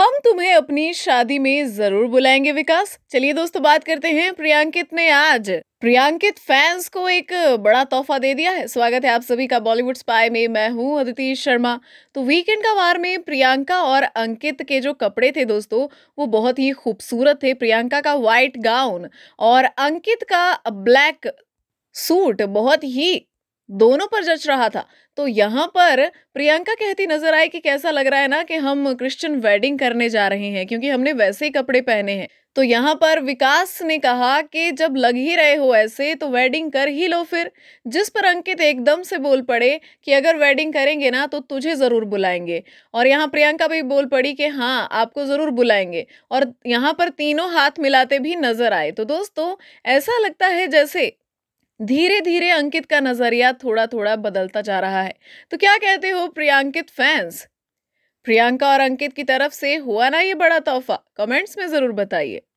हम तुम्हें अपनी शादी में जरूर बुलाएंगे विकास चलिए दोस्तों बात करते हैं प्रियांकित ने आज प्रियांकित फैंस को एक बड़ा तोहफा दे दिया है स्वागत है आप सभी का बॉलीवुड स्पाई में मैं हूं अदिति शर्मा तो वीकेंड का वार में प्रियंका और अंकित के जो कपड़े थे दोस्तों वो बहुत ही खूबसूरत थे प्रियंका का वाइट गाउन और अंकित का ब्लैक सूट बहुत ही दोनों पर जच रहा था तो यहाँ पर प्रियंका कहती नजर आई कि कैसा लग रहा है ना कि हम क्रिश्चियन वेडिंग करने जा रहे हैं क्योंकि हमने वैसे ही कपड़े पहने हैं तो यहाँ पर विकास ने कहा कि जब लग ही रहे हो ऐसे तो वेडिंग कर ही लो फिर जिस पर अंकित एकदम से बोल पड़े कि अगर वेडिंग करेंगे ना तो तुझे ज़रूर बुलाएंगे और यहाँ प्रियंका भी बोल पड़ी कि हाँ आपको ज़रूर बुलाएंगे और यहाँ पर तीनों हाथ मिलाते भी नज़र आए तो दोस्तों ऐसा लगता है जैसे धीरे धीरे अंकित का नजरिया थोड़ा थोड़ा बदलता जा रहा है तो क्या कहते हो प्रियांकित फैंस प्रियंका और अंकित की तरफ से हुआ ना ये बड़ा तोहफा कमेंट्स में जरूर बताइए